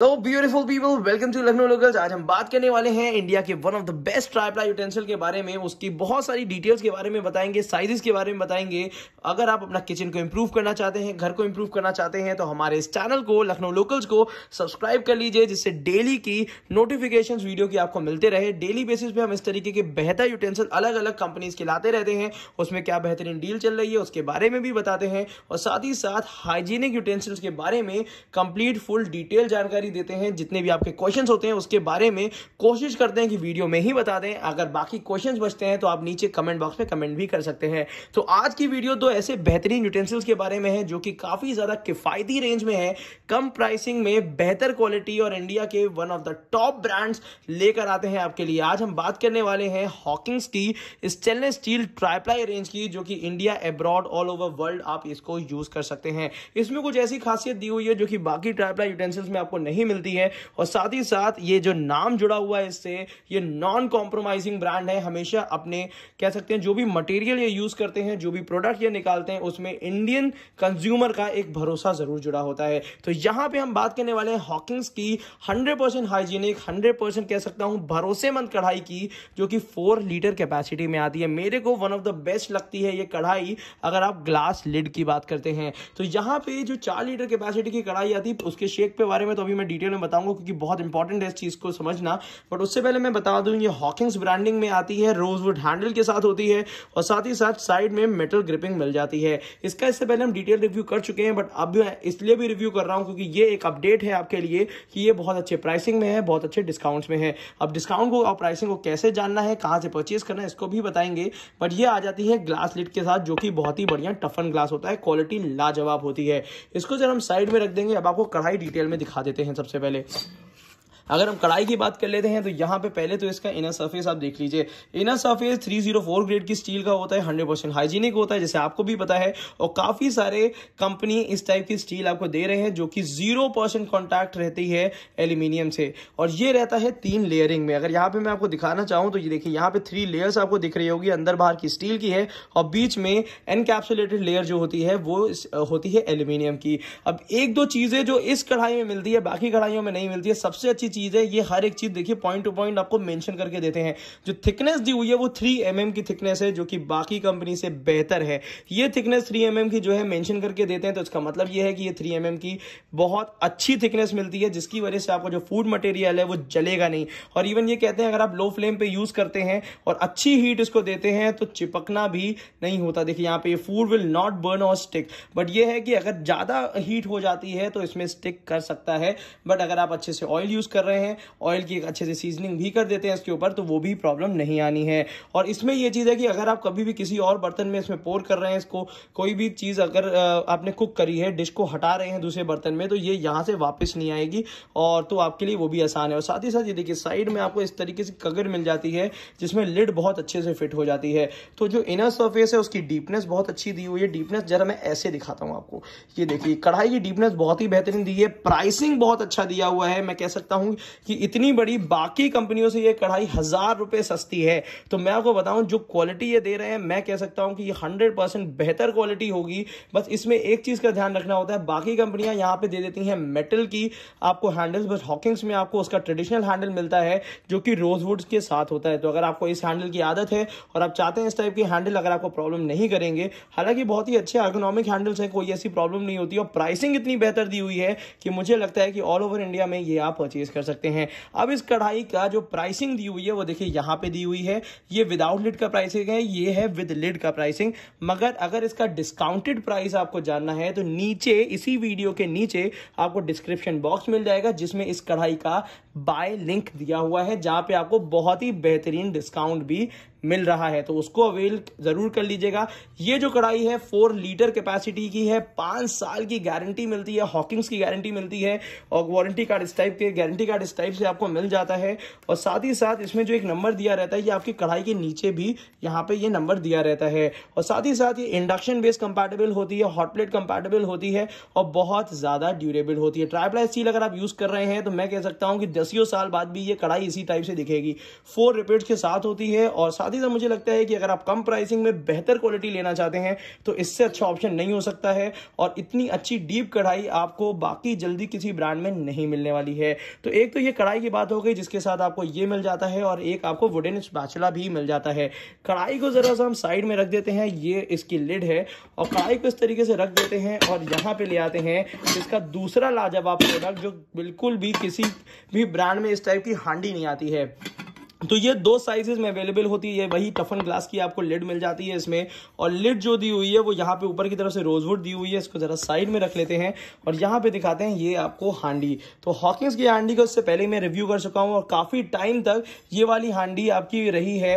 तो beautiful people welcome to Lucknow locals आज हम बात करने वाले हैं इंडिया के one of the best triply utensil के बारे में उसकी बहुत सारी डिटेल्स के बारे में बताएंगे साइजेस के बारे में बताएंगे अगर आप अपना किचन को इंप्रूव करना चाहते हैं घर को इंप्रूव करना चाहते हैं तो हमारे इस चैनल को लखनऊ लोकल्स को सब्सक्राइब कर लीजिए जिससे डेली की नोटिफिकेशन वीडियो की आपको मिलते रहे डेली बेसिस पे हम इस तरीके के बेहतर यूटेंसिल अलग अलग कंपनीज के लाते रहते हैं उसमें क्या बेहतरीन डील चल रही है उसके बारे में भी बताते हैं और साथ ही साथ हाइजीनिक यूटेंसिल्स के बारे में कंप्लीट फुल डिटेल जानकारी जानकारी देते हैं जितने भी आपके क्वेश्चन होते हैं उसके बारे में कोशिश करते हैं कि वीडियो में ही बता दें अगर बाकी क्वेश्चन बचते हैं तो आप नीचे कमेंट बॉक्स में कमेंट भी कर सकते हैं तो आज की वीडियो दो ऐसे बेहतरीन यूटेंसिल्स के बारे में है जो कि काफ़ी ज़्यादा किफ़ायती रेंज में है कम प्राइसिंग में बेहतर क्वालिटी और इंडिया के one of the top brands लेकर आते हैं आपके लिए आज हम बात करने वाले हैं हॉकिंग्स की स्टेनलेस स्टील ट्राईप्लाई रेंज की जो कि India abroad all over world आप इसको यूज़ कर सकते हैं इसमें कुछ ऐसी खासियत दी हुई है जो कि बाकी ट्राईप्लाई यूटेंसिल्स में आपको नहीं नहीं मिलती है और साथ ही साथ ये जो नाम जुड़ा हुआ है इससे ये नॉन कॉम्प्रोमाइजिंग ब्रांड है हमेशा अपने कह सकते हैं जो भी मटेरियल ये यूज करते हैं जो भी प्रोडक्ट ये निकालते हैं उसमें इंडियन कंज्यूमर का एक भरोसा जरूर जुड़ा होता है तो यहां पे हम बात करने वाले हैं हॉकिंग्स की 100% हाइजीनिक हंड्रेड कह सकता हूं भरोसेमंद कढ़ाई की जो कि फोर लीटर कैपेसिटी में आती है मेरे को वन ऑफ द बेस्ट लगती है ये कढ़ाई अगर आप ग्लास लिड की बात करते हैं तो यहां पे जो चार लीटर कैपेसिटी की कढ़ाई आती है उसके शेक के बारे में तो अभी मैं डिटेल में बताऊंगा क्योंकि बहुत इंपॉर्टेंट है इस चीज़ को समझना बट उससे पहले मैं बता दूं ये हॉकिंग्स ब्रांडिंग में आती है रोजवुड हैंडल के साथ होती है और साथ ही साथ साइड में मेटल ग्रिपिंग मिल जाती है इसका इससे पहले हम डिटेल रिव्यू कर चुके हैं बट अब इसलिए भी रिव्यू कर रहा हूँ क्योंकि ये एक अपडेट है आपके लिए कि ये बहुत अच्छे प्राइसिंग में है बहुत अच्छे डिस्काउंट्स में है अब डिस्काउंट को और प्राइसिंग को कैसे जानना है कहाँ से परचेज करना है इसको भी बताएंगे बट ये आ जाती है ग्लास लिट के साथ जो कि बहुत ही बढ़िया टफन ग्लास होता है क्वालिटी लाजवाब होती है इसको जब हम साइड में रख देंगे अब आपको कढ़ाई डिटेल में दिखा देते हैं सबसे पहले अगर हम कढ़ाई की बात कर लेते हैं तो यहाँ पे पहले तो इसका इनर सरफेस आप देख लीजिए इनर सरफेस 304 ग्रेड की स्टील का होता है 100% हाइजीनिक होता है जैसे आपको भी पता है और काफ़ी सारे कंपनी इस टाइप की स्टील आपको दे रहे हैं जो कि जीरो परसेंट कॉन्टैक्ट रहती है एल्यूमिनियम से और ये रहता है तीन लेयरिंग में अगर यहाँ पे मैं आपको दिखाना चाहूँ तो ये देखिए यहाँ पे थ्री लेयर्स आपको दिख रही होगी अंदर बाहर की स्टील की है और बीच में एनकैप्सुलेटेड लेयर जो होती है वो होती है एल्यूमिनियम की अब एक दो चीज़ें जो इस कढ़ाई में मिलती है बाकी कढ़ाइयों में नहीं मिलती है सबसे अच्छी चीज़ है ये हर एक चीज़ देखिए पॉइंट टू पॉइंट आपको मेंशन करके देते हैं जो थिकनेस दी हुई है वो थ्री एम mm की थिकनेस है जो कि बाकी कंपनी से बेहतर है ये थिकनेस थ्री एम mm की जो है मैंशन करके देते हैं तो इसका मतलब ये है कि ये थ्री एम mm की बहुत अच्छी थिकनेस मिलती है जिसकी वजह से आपका जो फूड मटेरियल है वो जलेगा नहीं और इवन ये कहते हैं अगर आप लो फ्लेम पे यूज़ करते हैं और अच्छी हीट इसको देते हैं तो चिपकना भी नहीं होता देखिए यहाँ पे फूड विल नॉट बर्न और स्टिक बट ये है कि अगर ज़्यादा हीट हो जाती है तो इसमें स्टिक कर सकता है बट अगर आप अच्छे से ऑयल यूज़ कर रहे हैं ऑयल की एक अच्छे से सीजनिंग भी कर देते हैं इसके ऊपर तो वो भी प्रॉब्लम नहीं आनी है और इसमें यह चीज़ है कि अगर आप कभी भी किसी और बर्तन में इसमें पोर कर रहे हैं इसको कोई भी चीज़ अगर आपने कुक करी है डिश को हटा रहे हैं दूसरे बर्तन में तो ये यहाँ से वापस नहीं आएगी और तो आपके लिए वो भी आसान है और साथ ही साथ ये देखिए साइड में आपको इस तरीके से कगर मिल जाती है जिसमें लिड बहुत अच्छे से फिट हो जाती है तो जो इनर सर्फेस है उसकी डीपनेस बहुत अच्छी दी हुई है डीपनेस जरा मैं ऐसे दिखाता हूँ आपको ये देखिए कढ़ाई की डीपनेस बहुत ही बेहतरीन दी है प्राइसिंग बहुत अच्छा दिया हुआ है मैं कह सकता हूँ कि इतनी बड़ी बाकी कंपनियों से ये कढ़ाई हजार रुपये सस्ती है तो मैं आपको बताऊं जो क्वालिटी ये दे रहे हैं मैं कह सकता हूं कि ये हंड्रेड परसेंट बेहतर क्वालिटी होगी बस इसमें एक चीज़ का ध्यान रखना होता है बाकी कंपनियां यहां पे दे देती हैं मेटल की आपको हैंडल्स बस हॉकिंग्स में आपको उसका ट्रेडिशनल हैंडल मिलता है जो कि रोजवुड्स के साथ होता है तो अगर आपको इस हैंडल की आदत है और आप चाहते हैं इस टाइप की हैंडल अगर आपको प्रॉब्लम नहीं करेंगे हालांकि बहुत ही अच्छे इकोनॉमिक हैंडल्स हैं कोई ऐसी प्रॉब्लम नहीं होती और प्राइसिंग इतनी बेहतर दी हुई है कि मुझे लगता है कि ऑल ओवर इंडिया में ये आप परचेज कर सकते हैं अब इस कढ़ाई का जो प्राइसिंग दी हुई है वो देखिए यहाँ पे दी हुई है ये विदाउट लिड का प्राइसिंग है ये है विद लिड का प्राइसिंग मगर अगर इसका डिस्काउंटेड प्राइस आपको जानना है तो नीचे इसी वीडियो के नीचे आपको डिस्क्रिप्शन बॉक्स मिल जाएगा जिसमें इस कढ़ाई का बाय लिंक दिया हुआ है जहां पे आपको बहुत ही बेहतरीन डिस्काउंट भी मिल रहा है तो उसको अवेल जरूर कर लीजिएगा ये जो कढ़ाई है फोर लीटर कैपेसिटी की है पांच साल की गारंटी मिलती है हॉकिंग्स की गारंटी मिलती है और वारंटी कार्ड इस टाइप के गारंटी कार्ड इस टाइप से आपको मिल जाता है और साथ ही साथ इसमें जो एक नंबर दिया रहता है ये आपकी कढ़ाई के नीचे भी यहाँ पे ये नंबर दिया रहता है और साथ ही साथ ये इंडक्शन बेस कंपेटेबल होती है हॉट प्लेट कंपेटेबल होती है और बहुत ज्यादा ड्यूरेबल होती है ट्राईप्लाई स्टील अगर आप यूज कर रहे हैं तो मैं कह सकता हूँ कि दसियों साल बाद भी ये कढ़ाई इसी टाइप से दिखेगी फोर रिपीट के साथ होती है और साथ ही साथ मुझे लगता है कि अगर आप कम प्राइसिंग में बेहतर क्वालिटी लेना चाहते हैं तो इससे अच्छा ऑप्शन नहीं हो सकता है और इतनी अच्छी डीप कढ़ाई आपको बाकी जल्दी किसी ब्रांड में नहीं मिलने वाली है तो एक तो ये कढ़ाई की बात हो गई जिसके साथ आपको ये मिल जाता है और एक आपको वुडन स्पैचला भी मिल जाता है कढ़ाई को ज़रा सा हम साइड में रख देते हैं ये इसकी लिड है और कढ़ाई को इस तरीके से रख देते हैं और यहाँ पे ले आते हैं इसका दूसरा लाजवाब प्रोडक्ट जो बिल्कुल भी किसी भी ब्रांड में इस टाइप की हांडी नहीं आती है तो ये दो साइजेज में अवेलेबल होती है वही टफन ग्लास की आपको लिड मिल जाती है इसमें और लिड जो दी हुई है वो यहाँ पे ऊपर की तरफ से रोजवुड दी हुई है इसको जरा साइड में रख लेते हैं और यहाँ पे दिखाते हैं ये आपको हांडी तो हॉकिंग्स की हांडी का उससे पहले मैं रिव्यू कर चुका हूँ और काफ़ी टाइम तक ये वाली हांडी आपकी रही है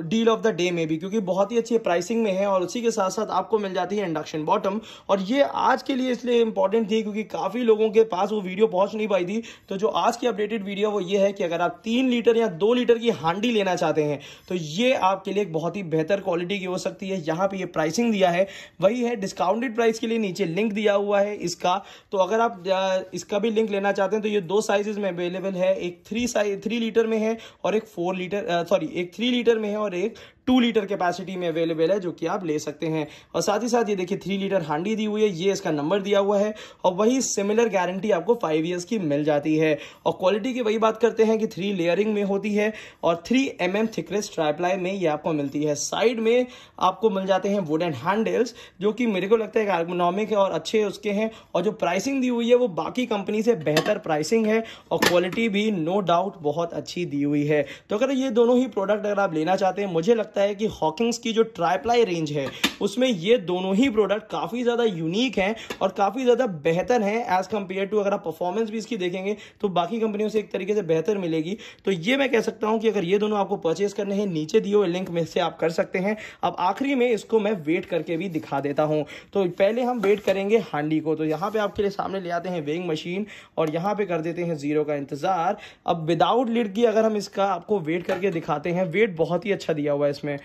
डील ऑफ द डे में भी क्योंकि बहुत ही अच्छी प्राइसिंग में है और उसी के साथ साथ आपको मिल जाती है इंडक्शन बॉटम और ये आज के लिए इसलिए इंपॉर्टेंट थी क्योंकि काफ़ी लोगों के पास वो वीडियो पहुंच नहीं पाई थी तो जो आज की अपडेटेड वीडियो वो ये है कि अगर आप तीन लीटर या दो लीटर की हांडी लेना चाहते हैं तो ये आपके लिए एक बहुत ही बेहतर क्वालिटी की हो सकती है यहाँ पे ये प्राइसिंग दिया है वही है डिस्काउंटेड प्राइस के लिए नीचे लिंक दिया हुआ है इसका तो अगर आप इसका भी लिंक लेना चाहते हैं तो ये दो साइजेज में अवेलेबल है एक थ्री साइज थ्री लीटर में है और एक फोर लीटर सॉरी एक थ्री लीटर में है और एक टू लीटर कैपेसिटी में अवेलेबल है जो कि आप ले सकते हैं और साथ ही साथ ये देखिए थ्री लीटर हांडी दी हुई है ये इसका नंबर दिया हुआ है और वही सिमिलर गारंटी आपको फाइव ईयर्स की मिल जाती है और क्वालिटी की वही बात करते हैं कि थ्री लेयरिंग में होती है और three M M thickness triply में ये आपको मिलती है साइड में आपको मिल जाते हैं वुड एंड हैंडल्स जो कि मेरे को लगता है आर्गोनॉमिक है और अच्छे उसके हैं और जो प्राइसिंग दी हुई है वो बाकी कंपनी से बेहतर प्राइसिंग है और क्वालिटी भी नो डाउट बहुत अच्छी दी हुई है तो अगर ये दोनों ही प्रोडक्ट अगर आप लेना चाहते हैं मुझे लगता लगता है कि हॉकिंग्स की जो ट्राईप्लाई रेंज है उसमें ये दोनों ही प्रोडक्ट काफ़ी ज़्यादा यूनिक हैं और काफ़ी ज़्यादा बेहतर हैं एज़ कम्पेयर टू अगर आप परफॉर्मेंस भी इसकी देखेंगे तो बाकी कंपनियों से एक तरीके से बेहतर मिलेगी तो ये मैं कह सकता हूँ कि अगर ये दोनों आपको परचेज करने हैं नीचे दिए हुए लिंक में से आप कर सकते हैं अब आखिरी में इसको मैं वेट करके भी दिखा देता हूँ तो पहले हम वेट करेंगे हांडी को तो यहाँ पर आपके लिए सामने ले आते हैं वेइंग मशीन और यहाँ पर कर देते हैं जीरो का इंतजार अब विदाउट लिड की अगर हम इसका आपको वेट करके दिखाते हैं वेट बहुत ही अच्छा दिया हुआ है इसमें उसमें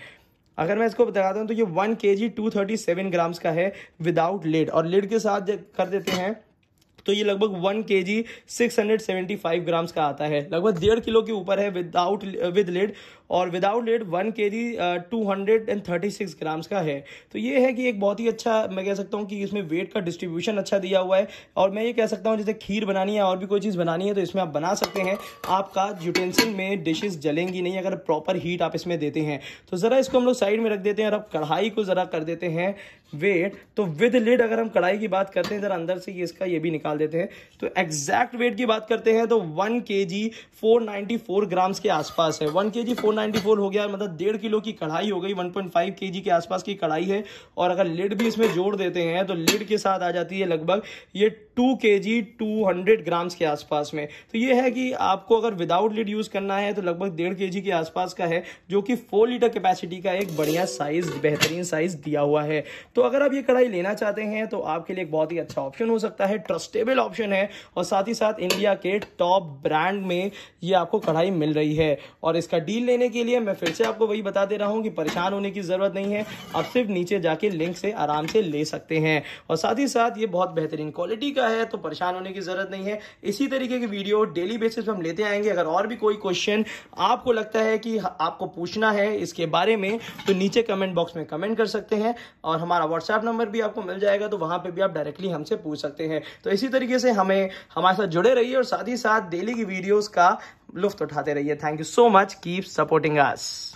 अगर मैं इसको बता दूँ तो ये one K G two thirty seven grams का है विदाउट लेड और लेड के साथ कर देते हैं तो ये लगभग one K G six hundred seventy five grams का आता है लगभग डेढ़ किलो के ऊपर है विदाउट विद लेड और without lid one K G two hundred and thirty six grams का है तो ये है कि एक बहुत ही अच्छा मैं कह सकता हूँ कि इसमें वेट का डिस्ट्रीब्यूशन अच्छा दिया हुआ है और मैं ये कह सकता हूँ जैसे खीर बनानी है और भी कोई चीज़ बनानी है तो इसमें आप बना सकते हैं आपका यूटेंसिल में डिशेज जलेंगी नहीं अगर प्रॉपर हीट आप इसमें देते हैं तो ज़रा इसको हम लोग साइड में रख देते हैं और आप कढ़ाई को ज़रा कर देते हैं वेट तो विद लिड अगर हम कढ़ाई की बात करते हैं ज़रा अंदर से ये इसका ये भी निकाल देते हैं तो एग्जैक्ट वेट की बात करते हैं तो one K G four ninety four grams के आसपास है वन के जी फोर 194 हो गया मतलब डेढ़ किलो की कढ़ाई हो गई 1.5 पॉइंट के आसपास की कढ़ाई है और अगर लिड भी इसमें जोड़ देते हैं तो लिड के साथ आ जाती है लगभग ये 2 के 200 ग्राम्स के आसपास में तो ये है कि आपको अगर विदाउट लिड यूज़ करना है तो लगभग डेढ़ के के आसपास का है जो कि फोर लीटर कैपेसिटी का एक बढ़िया साइज़ बेहतरीन साइज़ दिया हुआ है तो अगर आप ये कढ़ाई लेना चाहते हैं तो आपके लिए एक बहुत ही अच्छा ऑप्शन हो सकता है ट्रस्टेबल ऑप्शन है और साथ ही साथ इंडिया के टॉप ब्रांड में ये आपको कढ़ाई मिल रही है और इसका डील लेने करने के लिए मैं फिर से आपको वही बता दे रहा हूँ कि परेशान होने की ज़रूरत नहीं है आप सिर्फ नीचे जाके लिंक से आराम से ले सकते हैं और साथ ही साथ ये बहुत बेहतरीन क्वालिटी का है तो परेशान होने की ज़रूरत नहीं है इसी तरीके की वीडियो डेली बेसिस पर हम लेते आएंगे अगर और भी कोई क्वेश्चन आपको लगता है कि आपको पूछना है इसके बारे में तो नीचे कमेंट बॉक्स में कमेंट कर सकते हैं और हमारा व्हाट्सएप नंबर भी आपको मिल जाएगा तो वहां पर भी आप डायरेक्टली हमसे पूछ सकते हैं तो इसी तरीके से हमें हमारे साथ जुड़े रहिए और साथ ही साथ डेली की वीडियोज़ का लुफ्त उठाते रहिए thank you so much keep supporting us